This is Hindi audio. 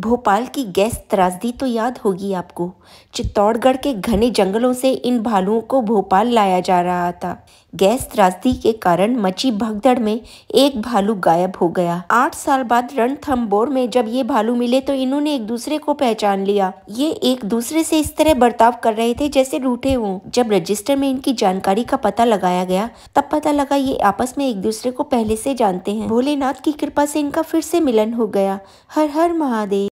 भोपाल की गैस त्रासदी तो याद होगी आपको चित्तौड़गढ़ के घने जंगलों से इन भालुओं को भोपाल लाया जा रहा था गैस त्रासदी के कारण मची भगदड़ में एक भालू गायब हो गया आठ साल बाद रणथम्बोर में जब ये भालू मिले तो इन्होंने एक दूसरे को पहचान लिया ये एक दूसरे से इस तरह बर्ताव कर रहे थे जैसे रूठे हों जब रजिस्टर में इनकी जानकारी का पता लगाया गया तब पता लगा ये आपस में एक दूसरे को पहले से जानते हैं भोलेनाथ की कृपा से इनका फिर से मिलन हो गया हर हर महादेव